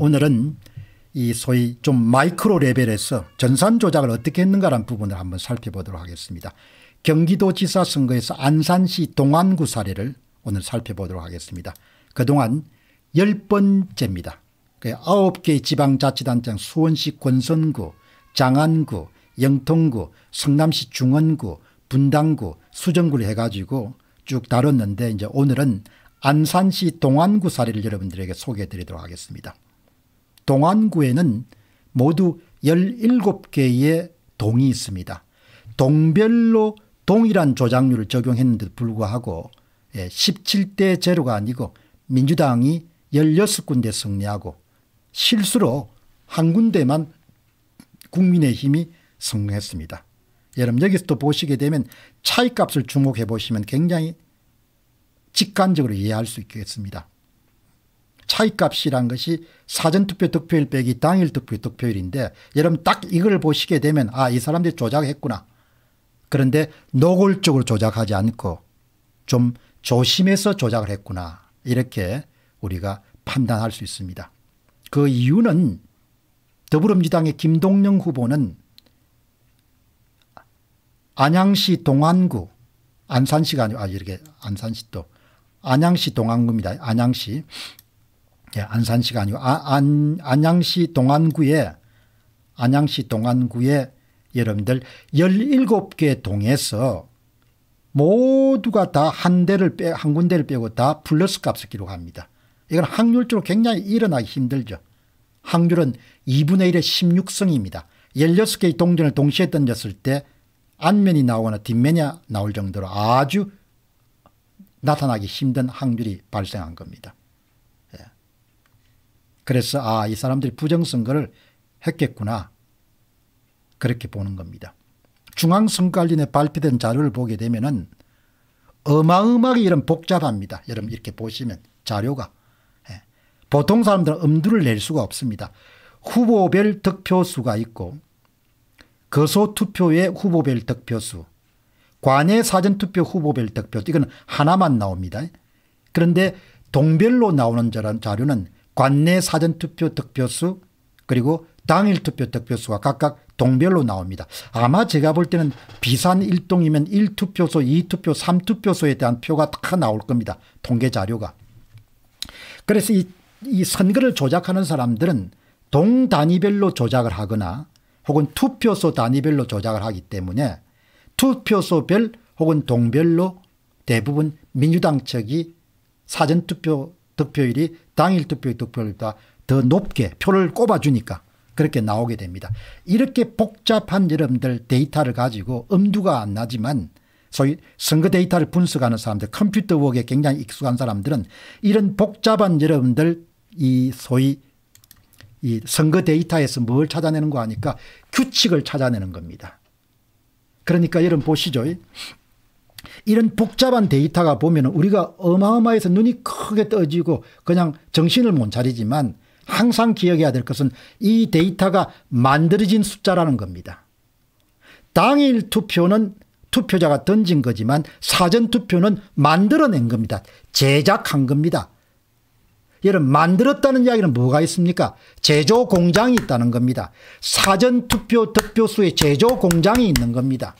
오늘은 이 소위 좀 마이크로 레벨에서 전산 조작을 어떻게 했는가라는 부분을 한번 살펴보도록 하겠습니다. 경기도지사 선거에서 안산시 동안구 사례를 오늘 살펴보도록 하겠습니다. 그동안 10번째입니다. 9개 그 지방자치단장 수원시 권선구, 장안구, 영통구, 성남시 중원구, 분당구, 수정구를 해가지고 쭉 다뤘는데 이제 오늘은 안산시 동안구 사례를 여러분들에게 소개해 드리도록 하겠습니다. 동안구에는 모두 17개의 동이 있습니다. 동별로 동일한 조작률을 적용했는데도 불구하고 17대 예, 제로가 아니고 민주당이 16군데 승리하고 실수로 한 군데만 국민의힘이 성공했습니다. 여러분 여기서 또 보시게 되면 차이값을 주목해 보시면 굉장히 직관적으로 이해할 수 있겠습니다. 차이값이란 것이 사전투표 득표율 빼기 당일 투표 득표율인데 여러분 딱 이걸 보시게 되면 아 이 사람들이 조작했구나. 그런데 노골적으로 조작하지 않고 좀 조심해서 조작을 했구나. 이렇게 우리가 판단할 수 있습니다. 그 이유는 더불어민주당의 김동영 후보는 안양시 동안구 안산시가 아니고 아 이렇게 안산시 또 안양시 동안구입니다. 안양시 예, 안산시가 아니고 아, 안, 안양시 동안구에 안양시 동안구에 여러분들 17개 동에서 모두가 다 한 대를 빼, 한 군데를 빼고 다 플러스 값을 기록합니다. 이건 확률적으로 굉장히 일어나기 힘들죠. 확률은 2분의 1의 16성입니다. 16개의 동전을 동시에 던졌을 때 안면이 나오거나 뒷면이 나올 정도로 아주 나타나기 힘든 확률이 발생한 겁니다. 그래서 아, 이 사람들이 부정선거를 했겠구나. 그렇게 보는 겁니다. 중앙선관위에 발표된 자료를 보게 되면은 어마어마하게 이런 복잡합니다. 여러분 이렇게 보시면 자료가. 예. 보통 사람들은 엄두를 낼 수가 없습니다. 후보별 득표수가 있고 거소투표의 후보별 득표수 관외 사전투표 후보별 득표 이건 하나만 나옵니다. 그런데 동별로 나오는 자료는 관내 사전투표 득표수 그리고 당일 투표 득표수가 각각 동별로 나옵니다. 아마 제가 볼 때는 비산 1동이면 1투표소, 2투표, 3투표소에 대한 표가 다 나올 겁니다. 통계 자료가. 그래서 이, 이 선거를 조작하는 사람들은 동 단위별로 조작을 하거나 혹은 투표소 단위별로 조작을 하기 때문에 투표소별 혹은 동별로 대부분 민주당 측이 사전투표 득표율이 당일 투표의 득표율보다 더 높게 표를 꼽아주니까 그렇게 나오게 됩니다. 이렇게 복잡한 여러분들 데이터를 가지고 엄두가 안 나지만 소위 선거 데이터를 분석하는 사람들 컴퓨터 웍에 굉장히 익숙한 사람들은 이런 복잡한 여러분들 이 소위 이 선거 데이터에서 뭘 찾아내는 거 아니까 규칙을 찾아내는 겁니다. 그러니까 여러분 보시죠. 이런 복잡한 데이터가 보면 우리가 어마어마해서 눈이 크게 떠지고 그냥 정신을 못 차리지만 항상 기억해야 될 것은 이 데이터가 만들어진 숫자라는 겁니다. 당일 투표는 투표자가 던진 거지만 사전투표는 만들어낸 겁니다. 제작한 겁니다. 여러분 만들었다는 이야기는 뭐가 있습니까 제조 공장이 있다는 겁니다. 사전투표 득표수의 제조 공장이 있는 겁니다.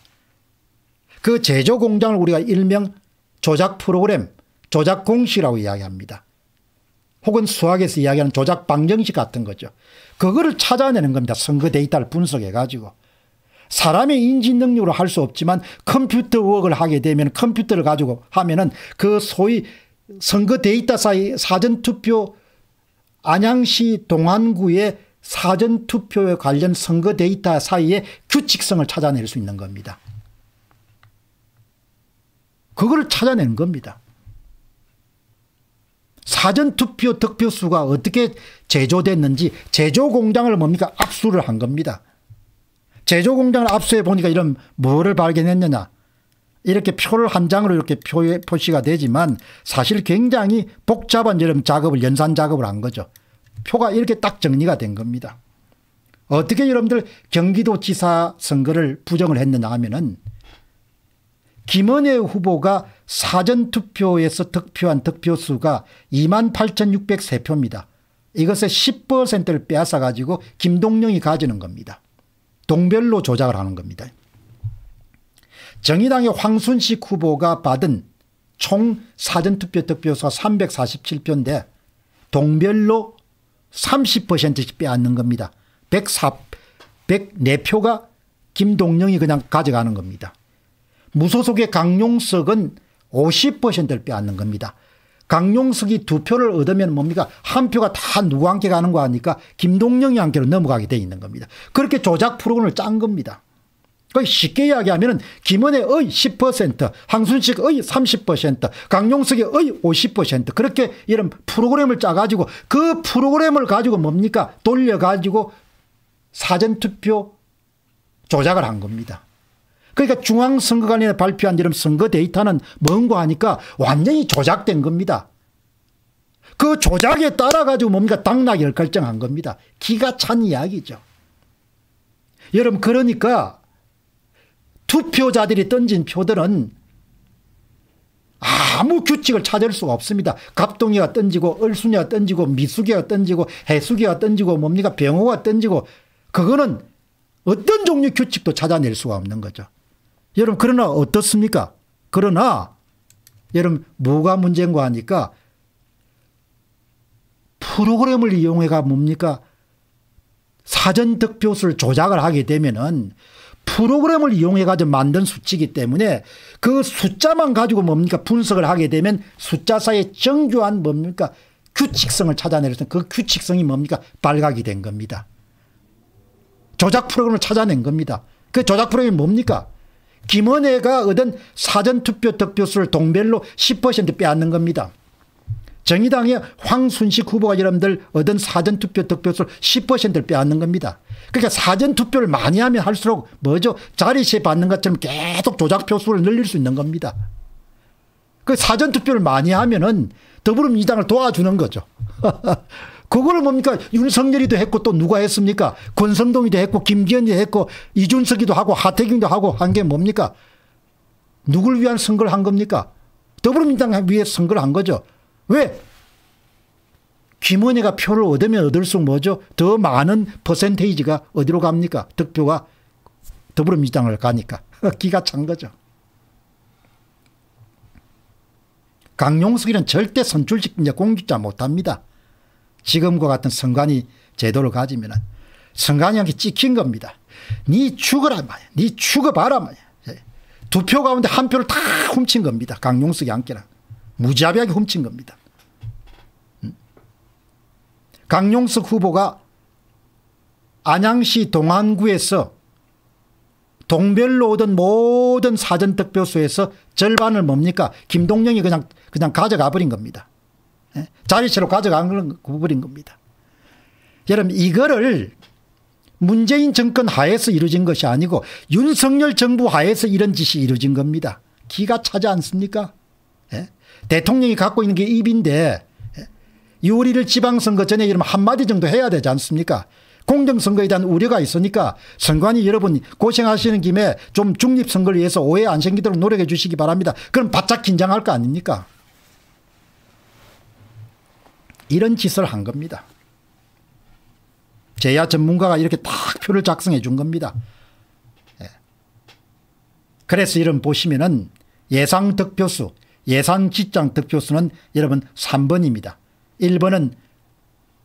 그 제조 공장을 우리가 일명 조작 프로그램, 조작 공시라고 이야기합니다. 혹은 수학에서 이야기하는 조작 방정식 같은 거죠. 그거를 찾아내는 겁니다. 선거 데이터를 분석해 가지고. 사람의 인지 능력으로 할 수 없지만 컴퓨터 웍을 하게 되면 컴퓨터를 가지고 하면은 그 소위 선거 데이터 사이 사전투표 안양시 동안구의 사전투표에 관련 선거 데이터 사이의 규칙성을 찾아낼 수 있는 겁니다. 그걸 찾아낸 겁니다. 사전투표 득표수가 어떻게 제조됐는지 제조공장을 뭡니까 압수를 한 겁니다. 제조공장을 압수해 보니까 이런 뭐를 발견했느냐 이렇게 표를 한 장으로 이렇게 표에 표시가 되지만 사실 굉장히 복잡한 이런 작업을 연산 작업을 한 거죠. 표가 이렇게 딱 정리가 된 겁니다. 어떻게 여러분들 경기도지사 선거를 부정을 했느냐 하면은 김은혜 후보가 사전투표에서 득표한 득표수가 28,603표입니다. 이것의 10%를 빼앗아 가지고 김동영이 가지는 겁니다. 동별로 조작을 하는 겁니다. 정의당의 황순식 후보가 받은 총 사전투표 득표수가 347표인데 동별로 30%씩 빼앗는 겁니다. 104, 104표가 김동영이 그냥 가져가는 겁니다. 무소속의 강용석은 50%를 빼앗는 겁니다. 강용석이 두 표를 얻으면 뭡니까 한 표가 다 누구한테 가는 거 아니까 김동영이 한테로 넘어가게 돼 있는 겁니다. 그렇게 조작 프로그램을 짠 겁니다. 쉽게 이야기하면 김은혜의 10% 항순식의 30% 강용석의 50% 그렇게 이런 프로그램을 짜가지고 그 프로그램을 가지고 뭡니까 돌려가지고 사전투표 조작을 한 겁니다. 그러니까 중앙선거관리에 발표한 이런 선거 데이터는 뭔고 하니까 완전히 조작된 겁니다. 그 조작에 따라 가지고 뭡니까 당락을 결정한 겁니다. 기가 찬 이야기죠. 여러분 그러니까 투표자들이 던진 표들은 아무 규칙을 찾을 수가 없습니다. 갑동이가 던지고 을순이가 던지고 미숙이가 던지고 해숙이가 던지고 뭡니까 병호가 던지고 그거는 어떤 종류 규칙도 찾아낼 수가 없는 거죠. 여러분 그러나 어떻습니까? 그러나 여러분 뭐가 문제인가 하니까 프로그램을 이용해가 뭡니까? 사전 득표수를 조작을 하게 되면은 프로그램을 이용해가지고 만든 수치이기 때문에 그 숫자만 가지고 뭡니까 분석을 하게 되면 숫자 사이 정교한 뭡니까 규칙성을 찾아내려서 그 규칙성이 뭡니까 발각이 된 겁니다. 조작 프로그램을 찾아낸 겁니다. 그 조작 프로그램이 뭡니까 김은혜가 얻은 사전투표 득표수를 동별로 10% 빼앗는 겁니다. 정의당의 황순식 후보가 여러분들 얻은 사전투표 득표수를 10%를 빼앗는 겁니다. 그러니까 사전투표를 많이 하면 할수록 뭐죠? 자리세 받는 것처럼 계속 조작표수를 늘릴 수 있는 겁니다. 그 사전투표를 많이 하면은 더불어민주당을 도와주는 거죠. 그걸 뭡니까 윤석열이도 했고 또 누가 했습니까 권성동이도 했고 김기현이도 했고 이준석이도 하고 하태경도 하고 한 게 뭡니까 누굴 위한 선거를 한 겁니까 더불어민당을 위해 선거를 한 거죠 왜 김원희가 표를 얻으면 얻을수록 뭐죠 더 많은 퍼센테이지가 어디로 갑니까 득표가 더불어민당을 가니까 기가 찬 거죠 강용석이는 절대 선출직 공직자 못합니다 지금과 같은 선관위 제도를 가지면 선관위한테 찍힌 겁니다. 네 죽어라 말이야. 네 죽어봐라 말이야. 예. 두표 가운데 한 표를 다 훔친 겁니다. 강용석이 함께랑. 무자비하게 훔친 겁니다. 음. 강용석 후보가 안양시 동안구에서 동별로 오던 모든 사전 득표소에서 절반을 뭡니까? 김동영이 그냥 그냥 가져가 버린 겁니다. 예? 자기채로 가져간 부분인 겁니다. 여러분 이거를 문재인 정권 하에서 이루어진 것이 아니고 윤석열 정부 하에서 이런 짓이 이루어진 겁니다. 기가 차지 않습니까? 예? 대통령이 갖고 있는 게 입인데 예? 6월 1일 지방선거 전에 이러 한마디 정도 해야 되지 않습니까? 공정선거에 대한 우려가 있으니까 선관위 여러분 고생하시는 김에 좀 중립선거를 위해서 오해 안 생기도록 노력해 주시기 바랍니다. 그럼 바짝 긴장할 거 아닙니까? 이런 짓을 한 겁니다. 제야 전문가가 이렇게 딱 표를 작성해 준 겁니다. 예. 그래서 이런 보시면은 예상 득표수, 예상 직장 득표수는 여러분 3번입니다. 1번은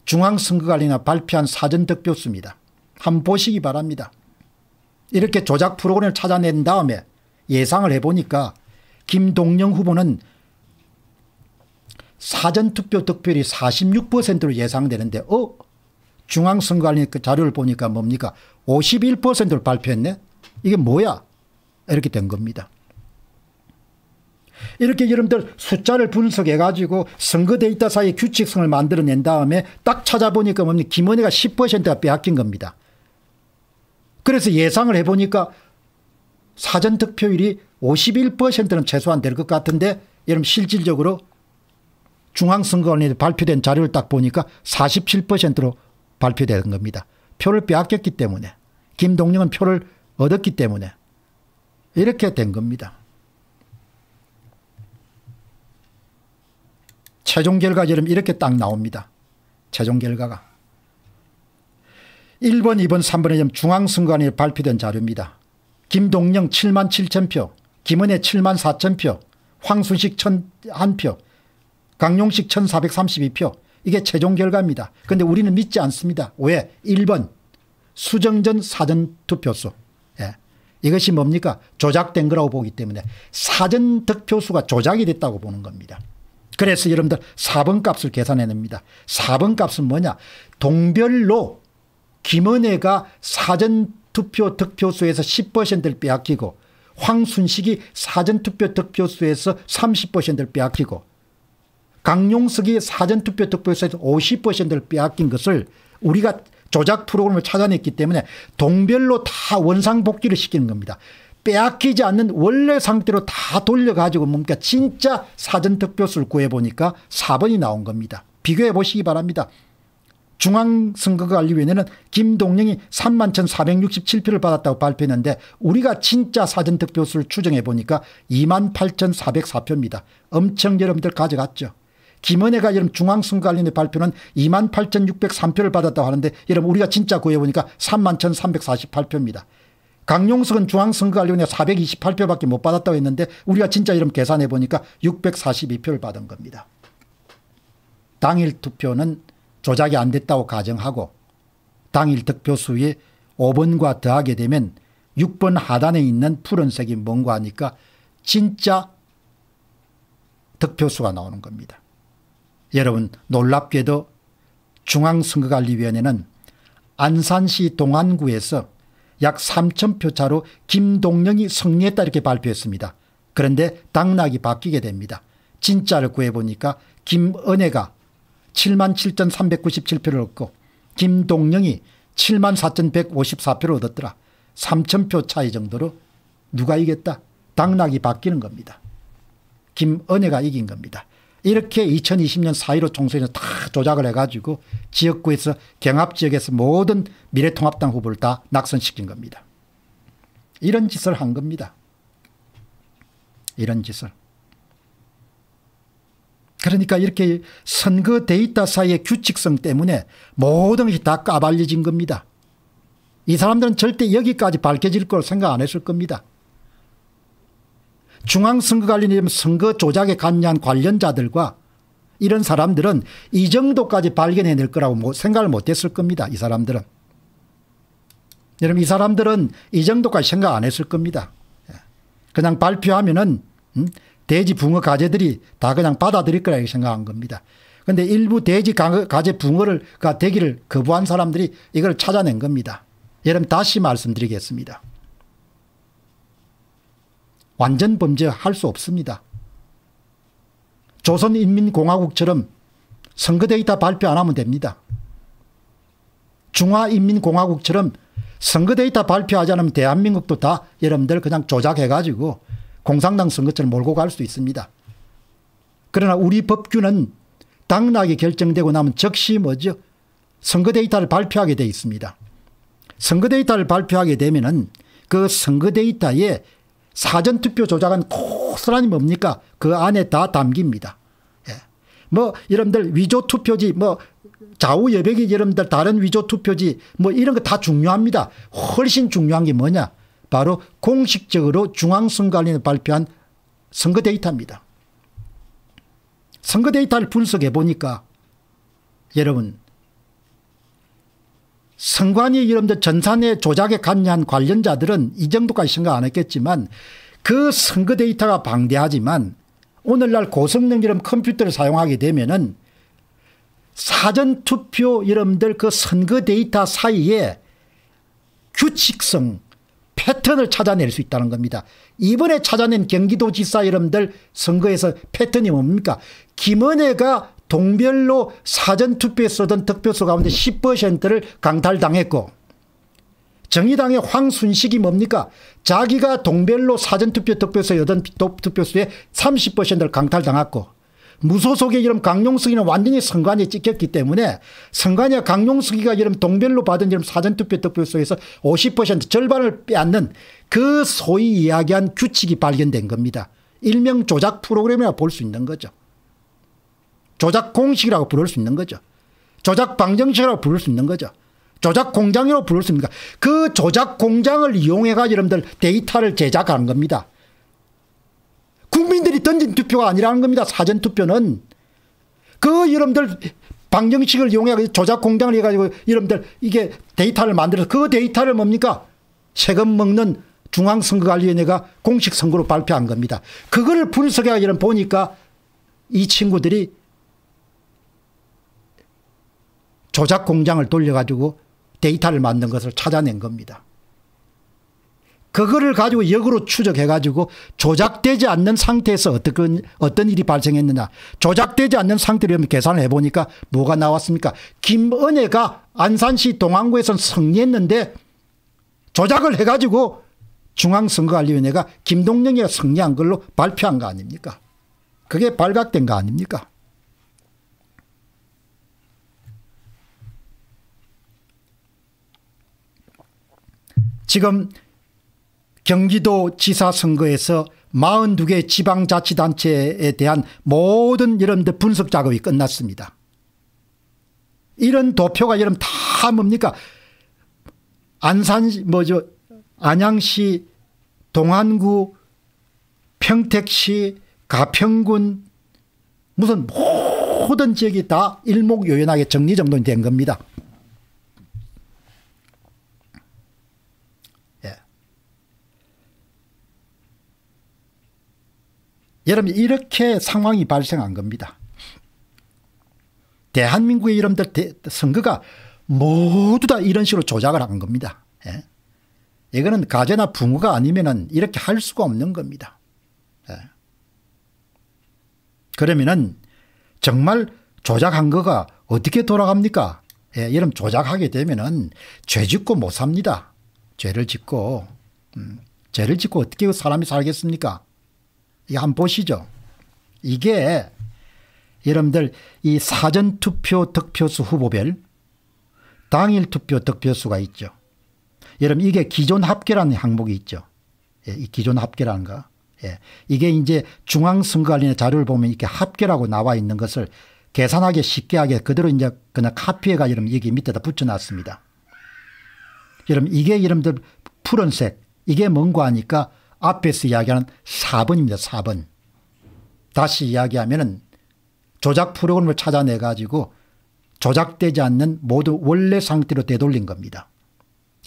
중앙선거관리가 발표한 사전 득표수입니다. 한번 보시기 바랍니다. 이렇게 조작 프로그램을 찾아낸 다음에 예상을 해보니까 김동영 후보는 사전투표 득표율이 46%로 예상되는데 어? 중앙선거관리 그 자료를 보니까 뭡니까 51%를 발표했네 이게 뭐야 이렇게 된 겁니다. 이렇게 여러분들 숫자를 분석해 가지고 선거 데이터 사이 규칙성을 만들어낸 다음에 딱 찾아보니까 뭡니까 김원희가 10%가 빼앗긴 겁니다. 그래서 예상을 해보니까 사전득표율이 51%는 최소한 될 것 같은데 여러분 실질적으로 중앙선거관리 발표된 자료를 딱 보니까 47%로 발표된 겁니다. 표를 빼앗겼기 때문에 김동영은 표를 얻었기 때문에 이렇게 된 겁니다. 최종 결과처럼 이렇게 딱 나옵니다. 최종 결과가. 1번, 2번, 3번의 점 중앙선관위에 발표된 자료입니다. 김동영 7만 7천 표, 김은혜 7만 4천 표, 황순식 1표 강용식 1432표 이게 최종 결과입니다. 근데 우리는 믿지 않습니다. 왜? 1번 수정전 사전투표수 예. 이것이 뭡니까? 조작된 거라고 보기 때문에 사전득표수가 조작이 됐다고 보는 겁니다. 그래서 여러분들 4번 값을 계산해냅니다. 4번 값은 뭐냐? 동별로 김은혜가 사전투표 득표수에서 10%를 빼앗기고 황순식이 사전투표 득표수에서 30%를 빼앗기고 강용석이 사전투표 득표에서 50%를 빼앗긴 것을 우리가 조작 프로그램을 찾아냈기 때문에 동별로 다 원상복귀를 시키는 겁니다. 빼앗기지 않는 원래 상태로 다 돌려가지고 뭡니까 진짜 사전투표수를 구해보니까 4번이 나온 겁니다. 비교해 보시기 바랍니다. 중앙선거관리위원회는 김동영이 31,467표를 받았다고 발표했는데 우리가 진짜 사전투표수를 추정해 보니까 28,404표입니다. 엄청 여러분들 가져갔죠. 김은혜가 이름 중앙선거관련의 발표는 2만 8,603표를 받았다고 하는데 여러분 우리가 진짜 구해보니까 3만 1,348표입니다. 강용석은 중앙선거관련에 428표밖에 못 받았다고 했는데 우리가 진짜 이름 계산해보니까 642표를 받은 겁니다. 당일 투표는 조작이 안 됐다고 가정하고 당일 득표수의 5번과 더하게 되면 6번 하단에 있는 푸른색이 뭔가 하니까 진짜 득표수가 나오는 겁니다. 여러분 놀랍게도 중앙선거관리위원회는 안산시 동안구에서 약3천표 차로 김동영이 승리했다 이렇게 발표했습니다. 그런데 당락이 바뀌게 됩니다. 진짜를 구해보니까 김은혜가 77,397표를 얻고 김동영이 74,154표를 얻었더라. 3천표 차이 정도로 누가 이겼다? 당락이 바뀌는 겁니다. 김은혜가 이긴 겁니다. 이렇게 2020년 4.15 총선에서 다 조작을 해가지고 지역구에서 경합지역에서 모든 미래통합당 후보를 다 낙선시킨 겁니다. 이런 짓을 한 겁니다. 이런 짓을. 그러니까 이렇게 선거 데이터 사이의 규칙성 때문에 모든 것이 다 까발려진 겁니다. 이 사람들은 절대 여기까지 밝혀질 걸 생각 안 했을 겁니다. 중앙선거관리위원 선거 조작에 관여한 관련자들과 이런 사람들은 이 정도까지 발견해낼 거라고 뭐 생각을 못했을 겁니다. 이 사람들은. 여러분 이 사람들은 이 정도까지 생각 안 했을 겁니다. 예. 그냥 발표하면은 음? 돼지 붕어 가재들이 다 그냥 받아들일 거라고 생각한 겁니다. 그런데 일부 돼지 가재 붕어를 가 되기를 거부한 사람들이 이걸 찾아낸 겁니다. 여러분 다시 말씀드리겠습니다. 완전 범죄할 수 없습니다. 조선인민공화국처럼 선거 데이터 발표 안 하면 됩니다. 중화인민공화국처럼 선거 데이터 발표하지 않으면 대한민국도 다 여러분들 그냥 조작해가지고 공산당 선거처럼 몰고 갈 수 있습니다. 그러나 우리 법규는 당락이 결정되고 나면 즉시 뭐죠? 선거 데이터를 발표하게 돼 있습니다. 선거 데이터를 발표하게 되면 은그 선거 데이터에 사전투표 조작은 고스란히 뭡니까? 그 안에 다 담깁니다. 예. 뭐, 여러분들 위조투표지, 뭐, 좌우여백이 여러분들 다른 위조투표지, 뭐 이런 거 다 중요합니다. 훨씬 중요한 게 뭐냐? 바로 공식적으로 중앙선관위에 발표한 선거 데이터입니다. 선거 데이터를 분석해 보니까 여러분 성관이 이름도 전산의 조작에 관여한 관련자들은 이 정도까지 생각 안 했겠지만 그 선거 데이터가 방대하지만 오늘날 고성능 이름 컴퓨터를 사용하게 되면은 사전투표 이름들 그 선거 데이터 사이에 규칙성 패턴을 찾아낼 수 있다는 겁니다. 이번에 찾아낸 경기도지사 이름들 선거에서 패턴이 뭡니까? 김은혜가 동별로 사전투표에 쏟은 득표수 가운데 10%를 강탈당했고 정의당의 황순식이 뭡니까 자기가 동별로 사전투표 득표수에 여든 득표수에 30%를 강탈당했고 무소속의 이름 강용석이는 완전히 선관위에 찍혔기 때문에 선관위와 강용석이가 이름 동별로 받은 이름 사전투표 득표수에서 50% 절반을 빼앗는 그 소위 이야기한 규칙이 발견된 겁니다. 일명 조작 프로그램이라 볼 수 있는 거죠. 조작 공식이라고 부를 수 있는 거죠. 조작 방정식이라고 부를 수 있는 거죠. 조작 공장이라고 부를 수 있는 거그 조작 공장을 이용해가지고 여러분들 데이터를 제작하는 겁니다. 국민들이 던진 투표가 아니라는 겁니다. 사전 투표는. 그 여러분들 방정식을 이용해가지고 조작 공장을 해가지고 여러분들 이게 데이터를 만들어서 그 데이터를 뭡니까? 세금 먹는 중앙선거관리위원회가 공식 선거로 발표한 겁니다. 그거를 분석해 이런 보니까 이 친구들이 조작 공장을 돌려가지고 데이터를 만든 것을 찾아낸 겁니다. 그거를 가지고 역으로 추적해가지고 조작되지 않는 상태에서 어떤, 어떤 일이 발생했느냐. 조작되지 않는 상태를 계산을 해보니까 뭐가 나왔습니까? 김은혜가 안산시 동안구에선 승리했는데 조작을 해가지고 중앙선거관리위원회가 김동영이가 승리한 걸로 발표한 거 아닙니까? 그게 발각된 거 아닙니까? 지금 경기도 지사 선거에서 42개 지방자치단체에 대한 모든 이런 분석 작업이 끝났습니다. 이런 도표가 여러분 다 뭡니까? 안산, 뭐죠, 안양시, 동안구, 평택시, 가평군, 무슨 모든 지역이 다 일목요연하게 정리정돈이 된 겁니다. 여러분 이렇게 상황이 발생한 겁니다. 대한민국의 이름들 선거가 모두 다 이런 식으로 조작을 한 겁니다. 예. 이거는 가재나 붕어가 아니면은 이렇게 할 수가 없는 겁니다. 예. 그러면은 정말 조작한 거가 어떻게 돌아갑니까? 예, 이런 조작하게 되면은 죄 짓고 못 삽니다. 죄를 짓고 음, 죄를 짓고 어떻게 사람이 살겠습니까? 이안 보시죠. 이게 여러분들 이 사전투표 득표수 후보별 당일 투표 득표수가 있죠. 여러분 이게 기존 합계라는 항목이 있죠. 예, 이 기존 합계라는 거. 예, 이게 이제 중앙선거관리의 자료를 보면 이렇게 합계라고 나와 있는 것을 계산하기 쉽게 하게 그대로 이제 그냥 카피해가 여러분 여기 밑에다 붙여놨습니다. 여러분 이게 여러분들 푸른색 이게 뭔가 하니까 앞에서 이야기하는 4번입니다. 4번. 다시 이야기하면 조작 프로그램을 찾아내 가지고 조작되지 않는 모두 원래 상태로 되돌린 겁니다.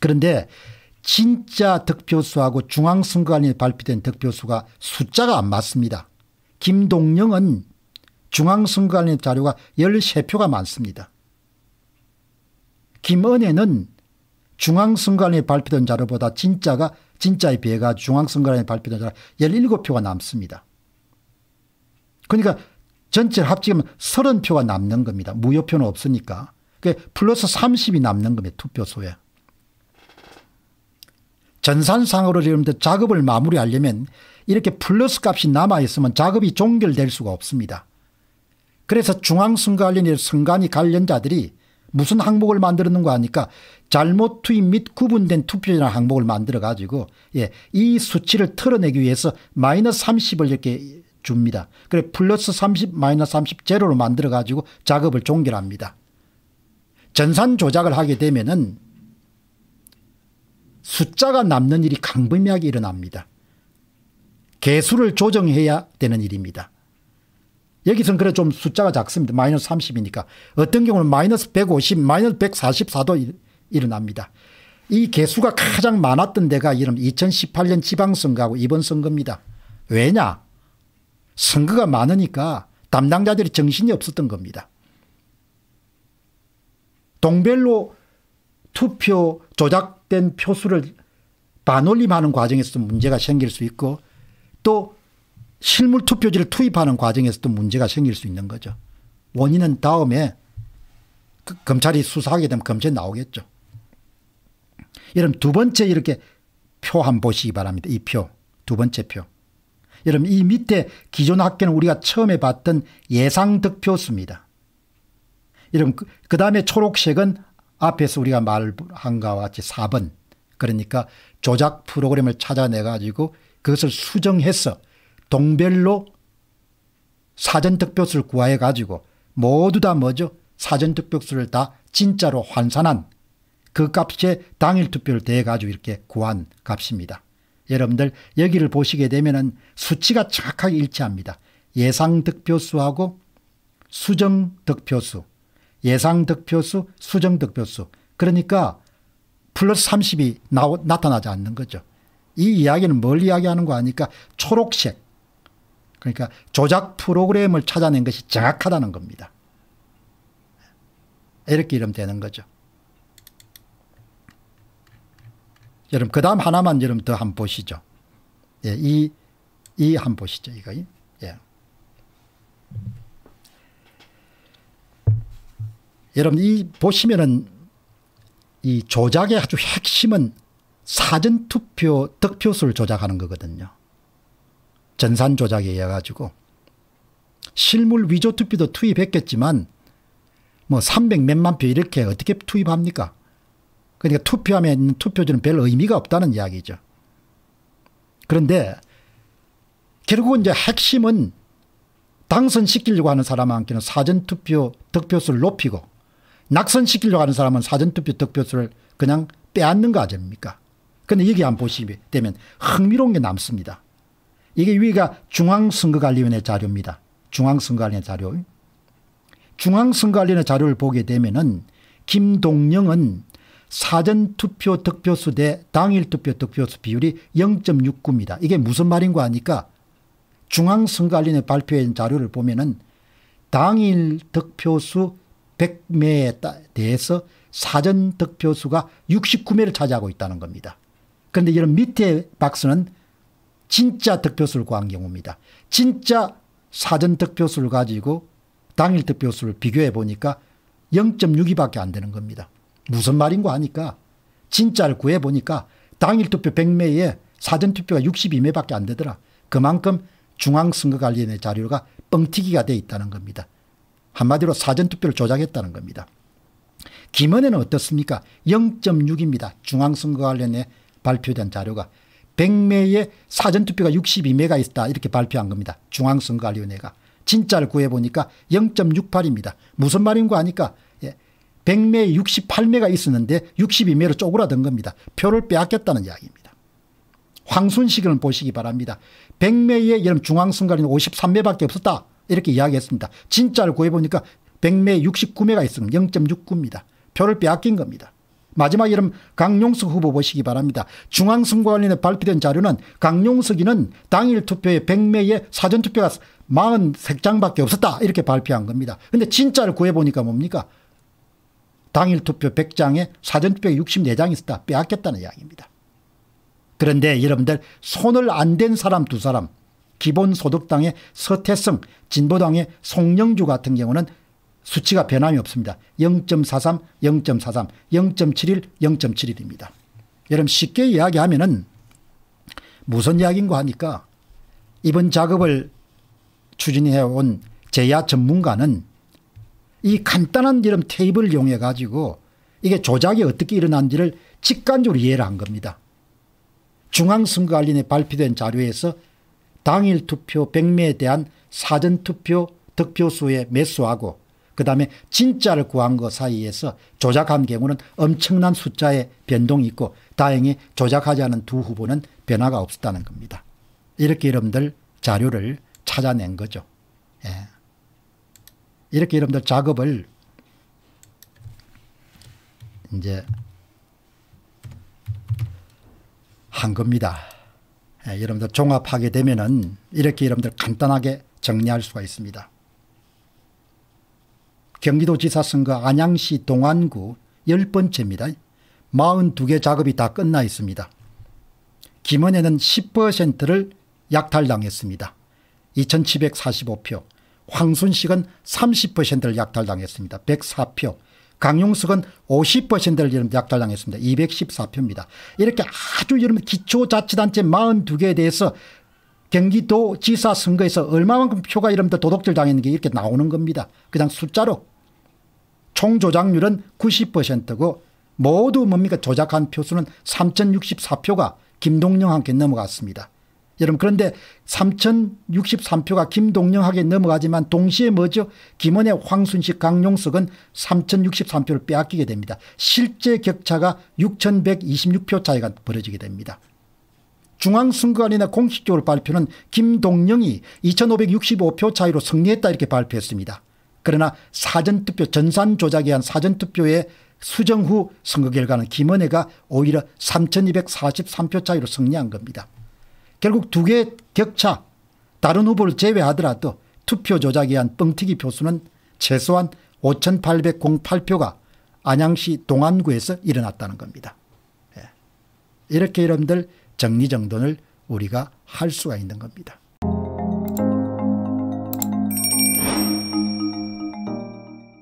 그런데 진짜 득표수하고 중앙선거관리에 발표된 득표수가 숫자가 안 맞습니다. 김동영은 중앙선거관리 자료가 13표가 많습니다. 김은혜는 중앙선관위에 발표된 자료보다 진짜가 진짜의 비해가 중앙선거란에 발표된 자가 17표가 남습니다. 그러니까 전체를 합치면 30표가 남는 겁니다. 무효표는 없으니까. 그 플러스 30이 남는 겁니다. 투표소에. 전산상으로 이런데 작업을 마무리하려면 이렇게 플러스 값이 남아있으면 작업이 종결될 수가 없습니다. 그래서 중앙선거관련 선관위 관련자들이 무슨 항목을 만들었는 거 아니까 잘못 투입 및 구분된 투표이라는 항목을 만들어 가지고 예, 이 수치를 털어내기 위해서 마이너스 30을 이렇게 줍니다. 그래 플러스 30 마이너스 30 제로로 만들어 가지고 작업을 종결합니다. 전산 조작을 하게 되면은 숫자가 남는 일이 강범위하게 일어납니다. 개수를 조정해야 되는 일입니다. 여기선 그래 좀 숫자가 작습니다. 마이너스 30이니까. 어떤 경우는 마이너스 150, 마이너스 144도 일어납니다. 이 개수가 가장 많았던 데가 이런 2018년 지방선거하고 이번 선거입니다. 왜냐? 선거가 많으니까 담당자들이 정신이 없었던 겁니다. 동별로 투표 조작된 표수를 반올림하는 과정에서 도 문제가 생길 수 있고 또 실물 투표지를 투입하는 과정에서도 문제가 생길 수 있는 거죠. 원인은 다음에 그 검찰이 수사하게 되면 검찰이 나오겠죠. 여러분 두 번째 이렇게 표한번 보시기 바랍니다. 이 표. 두 번째 표. 여러분 이 밑에 기존 학교는 우리가 처음에 봤던 예상 득표수입니다. 여러분 그, 그 다음에 초록색은 앞에서 우리가 말한 것과 같이 4번. 그러니까 조작 프로그램을 찾아내 가지고 그것을 수정해서 동별로 사전특별수를 구하해 가지고 모두 다 뭐죠? 사전투표수를 다 진짜로 환산한 그 값에 당일 투표를 대해 가지고 이렇게 구한 값입니다. 여러분들 여기를 보시게 되면은 수치가 정확하게 일치합니다. 예상 득표수하고 수정 득표수, 예상 득표수, 수정 득표수. 그러니까 플러스 30이 나오, 나타나지 않는 거죠. 이 이야기는 뭘 이야기하는 거 아니까 초록색 그러니까 조작 프로그램을 찾아낸 것이 정확하다는 겁니다. 이렇게 이름 되는 거죠. 여러분 그 다음 하나만 여러분 더한 보시죠. 예, 이, 이 한 보시죠. 이거. 예. 여러분 이 보시면은 이 조작의 아주 핵심은 사전투표 득표수를 조작하는 거거든요. 전산 조작에 의해 가지고 실물 위조 투표도 투입했겠지만 뭐 300 몇만 표 이렇게 어떻게 투입합니까? 그러니까 투표하면 투표지는 별 의미가 없다는 이야기죠. 그런데 결국은 이제 핵심은 당선시키려고 하는 사람한테는 사전투표 득표수를 높이고 낙선시키려고 하는 사람은 사전투표 득표수를 그냥 빼앗는 거 아닙니까? 근데 여기 안보시면 흥미로운 게 남습니다. 이게 위가 중앙선거관리위원회 자료입니다. 중앙선거관리위원회 자료. 중앙선거관리위원회 자료를 보게 되면은 김동영은 사전투표 득표수 대 당일투표 득표수 비율이 0.69입니다. 이게 무슨 말인가 하니까 중앙선거관리위원회 발표한 자료를 보면은 당일 득표수 100매에 대해서 사전 득표수가 69매를 차지하고 있다는 겁니다. 그런데 이런 밑에 박스는 진짜 득표수를 구한 경우입니다. 진짜 사전 득표수를 가지고 당일 득표수를 비교해 보니까 0.62밖에 안 되는 겁니다. 무슨 말인고 하니까 진짜를 구해 보니까 당일 투표 100매에 사전 투표가 62매밖에 안 되더라. 그만큼 중앙선거관리위원회 자료가 뻥튀기가 돼 있다는 겁니다. 한마디로 사전 투표를 조작했다는 겁니다. 김은혜는 어떻습니까? 0.6입니다. 중앙선거관련에 발표된 자료가 100매의 사전투표가 62매가 있다 이렇게 발표한 겁니다. 중앙선거관리위원회가. 진짜를 구해보니까 0.68입니다. 무슨 말인 거 아니까 100매에 예. 68매가 있었는데 62매로 쪼그라든 겁니다. 표를 빼앗겼다는 이야기입니다. 황순식을 보시기 바랍니다. 100매에 여러분 중앙선관위는 53매밖에 없었다. 이렇게 이야기했습니다. 진짜를 구해보니까 100매에 69매가 있으면 0.69입니다. 표를 빼앗긴 겁니다. 마지막 이름 강용석 후보 보시기 바랍니다. 중앙선거관리에 발표된 자료는 강용석이는 당일 투표에 100매의 사전투표가 43장밖에 없었다 이렇게 발표한 겁니다. 근데 진짜를 구해보니까 뭡니까? 당일 투표 100장에 사전투표 6 4장 있었다. 빼앗겼다는 이야기입니다. 그런데 여러분들 손을 안 댄 사람 두 사람 기본소득당의 서태성 진보당의 송영주 같은 경우는 수치가 변함이 없습니다. 0.43, 0.43, 0.71, 0.71입니다. 여러분 쉽게 이야기하면은 무슨 이야기인가 하니까 이번 작업을 추진해온 제야 전문가는 이 간단한 이런 테이블을 이용해 가지고 이게 조작이 어떻게 일어난지를 직관적으로 이해를 한 겁니다. 중앙선거관리에 발표된 자료에서 당일 투표 100명에 대한 사전투표 득표수의 매수하고 그다음에 진짜를 구한 것 사이에서 조작한 경우는 엄청난 숫자의 변동이 있고 다행히 조작하지 않은 두 후보는 변화가 없었다는 겁니다. 이렇게 여러분들 자료를 찾아낸 거죠. 예. 이렇게 여러분들 작업을 이제 한 겁니다. 예, 여러분들 종합하게 되면은 이렇게 여러분들 간단하게 정리할 수가 있습니다. 경기도지사 선거 안양시 동안구 열번째입니다 42개 작업이 다 끝나 있습니다. 김은혜는 10%를 약탈당했습니다. 2745표. 황순식은 30%를 약탈당했습니다. 104표. 강용석은 50%를 약탈당했습니다. 214표입니다. 이렇게 아주 여러분 기초자치단체 42개에 대해서 경기도 지사 선거에서 얼마만큼 표가 이러면 도둑질 당했는 게 이렇게 나오는 겁니다. 그냥 숫자로. 총 조작률은 90%고 모두 뭡니까 조작한 표수는 3064표가 김동령한테 넘어갔습니다. 여러분 그런데 3063표가 김동영에게 넘어가지만 동시에 뭐죠? 김원의 황순식 강용석은 3063표를 빼앗기게 됩니다. 실제 격차가 6126표 차이가 벌어지게 됩니다. 중앙선거관이나 공식적으로 발표는 김동영이 2565표 차이로 승리했다 이렇게 발표했습니다. 그러나 사전투표 전산 조작에 의한 사전투표의 수정 후 선거 결과는 김은혜가 오히려 3243표 차이로 승리한 겁니다. 결국 두 개의 격차 다른 후보를 제외하더라도 투표 조작에 한 뻥튀기 표수는 최소한 5808표가 안양시 동안구에서 일어났다는 겁니다. 예. 이렇게 여러분들 정리정돈을 우리가 할 수가 있는 겁니다.